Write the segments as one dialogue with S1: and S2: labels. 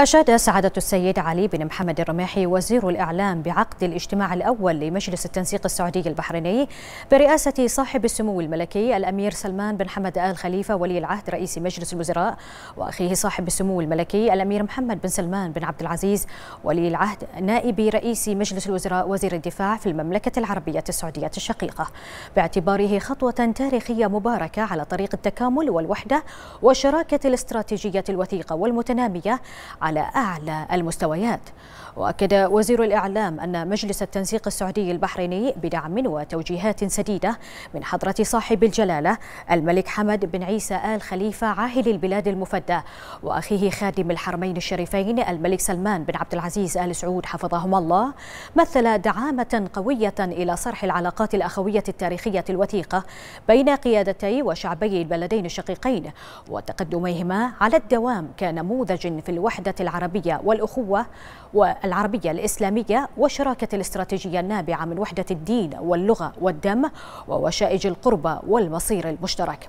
S1: أشاد سعادة السيد علي بن محمد الرماحي وزير الإعلام بعقد الاجتماع الأول لمجلس التنسيق السعودي البحريني برئاسة صاحب السمو الملكي الأمير سلمان بن حمد آل خليفة ولي العهد رئيس مجلس الوزراء وأخيه صاحب السمو الملكي الأمير محمد بن سلمان بن عبد العزيز ولي العهد نائب رئيس مجلس الوزراء وزير الدفاع في المملكة العربية السعودية الشقيقة باعتباره خطوة تاريخية مباركة على طريق التكامل والوحدة والشراكة الاستراتيجية الوثيقة والمتنامية على أعلى المستويات وأكد وزير الإعلام أن مجلس التنسيق السعودي البحريني بدعم وتوجيهات سديدة من حضرة صاحب الجلالة الملك حمد بن عيسى آل خليفة عاهل البلاد المفدى وأخيه خادم الحرمين الشريفين الملك سلمان بن عبد العزيز آل سعود حفظهما الله مثل دعامة قوية إلى صرح العلاقات الأخوية التاريخية الوثيقة بين قيادتي وشعبي البلدين الشقيقين وتقدميهما على الدوام كنموذج في الوحدة العربية والأخوة والعربية الإسلامية والشراكة الاستراتيجية النابعة من وحدة الدين واللغة والدم ووشائج القربة والمصير المشترك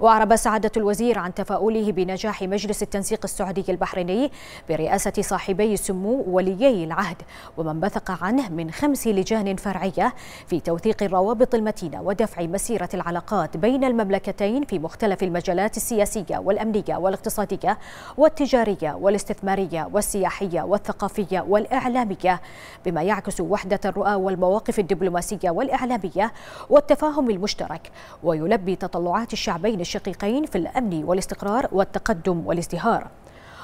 S1: وأعرب سعادة الوزير عن تفاؤله بنجاح مجلس التنسيق السعودي البحريني برئاسة صاحبي السمو وليي العهد ومن بثق عنه من خمس لجان فرعية في توثيق الروابط المتينة ودفع مسيرة العلاقات بين المملكتين في مختلف المجالات السياسية والأمنية والاقتصادية والتجارية والاستثمارية والسياحية والثقافية والإعلامية بما يعكس وحدة الرؤى والمواقف الدبلوماسية والإعلامية والتفاهم المشترك ويلبي تطلعات الشعب بين الشقيقين في الأمن والاستقرار والتقدم والازدهار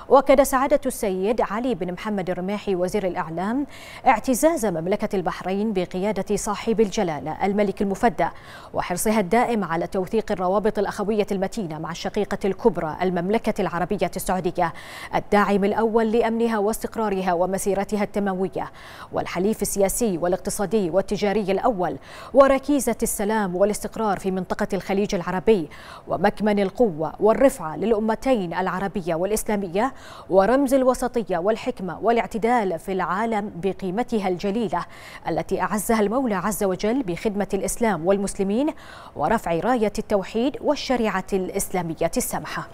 S1: واكد سعاده السيد علي بن محمد الرماحي وزير الاعلام اعتزاز مملكه البحرين بقياده صاحب الجلاله الملك المفدى وحرصها الدائم على توثيق الروابط الاخويه المتينه مع الشقيقه الكبرى المملكه العربيه السعوديه الداعم الاول لامنها واستقرارها ومسيرتها التنمويه والحليف السياسي والاقتصادي والتجاري الاول وركيزه السلام والاستقرار في منطقه الخليج العربي ومكمن القوه والرفعه للامتين العربيه والاسلاميه ورمز الوسطية والحكمة والاعتدال في العالم بقيمتها الجليلة التي أعزها المولى عز وجل بخدمة الإسلام والمسلمين ورفع راية التوحيد والشريعة الإسلامية السمحة